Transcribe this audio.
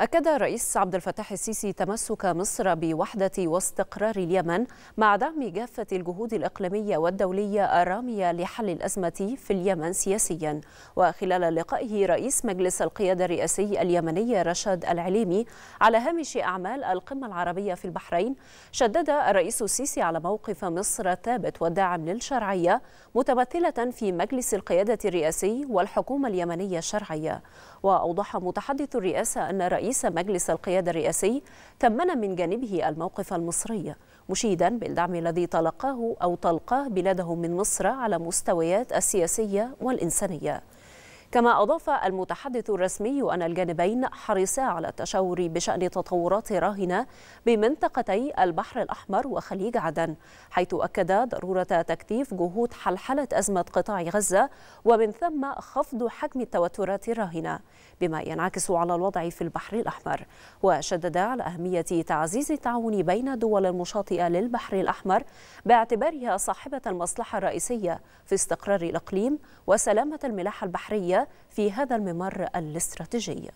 أكد الرئيس عبد الفتاح السيسي تمسك مصر بوحدة واستقرار اليمن مع دعم جافة الجهود الإقليمية والدولية الرامية لحل الأزمة في اليمن سياسيا وخلال لقائه رئيس مجلس القيادة الرئاسي اليمني رشاد العليمي على هامش أعمال القمة العربية في البحرين شدد الرئيس السيسي على موقف مصر ثابت والداعم للشرعية متمثلة في مجلس القيادة الرئاسي والحكومة اليمنية الشرعية وأوضح متحدث الرئاسة أن رئيس رئيس مجلس القيادة الرئاسي تمن من جانبه الموقف المصري مشيدا بالدعم الذي تلقاه أو تلقاه بلاده من مصر على مستويات السياسية والإنسانية كما أضاف المتحدث الرسمي أن الجانبين حرصا على التشاور بشأن تطورات راهنة بمنطقتي البحر الأحمر وخليج عدن حيث أكد ضرورة تكثيف جهود حلحلة أزمة قطاع غزة ومن ثم خفض حجم التوترات الراهنة بما ينعكس على الوضع في البحر الأحمر وشدد على أهمية تعزيز التعاون بين دول المشاطئة للبحر الأحمر باعتبارها صاحبة المصلحة الرئيسية في استقرار الإقليم وسلامة الملاحة البحرية في هذا الممر الاستراتيجي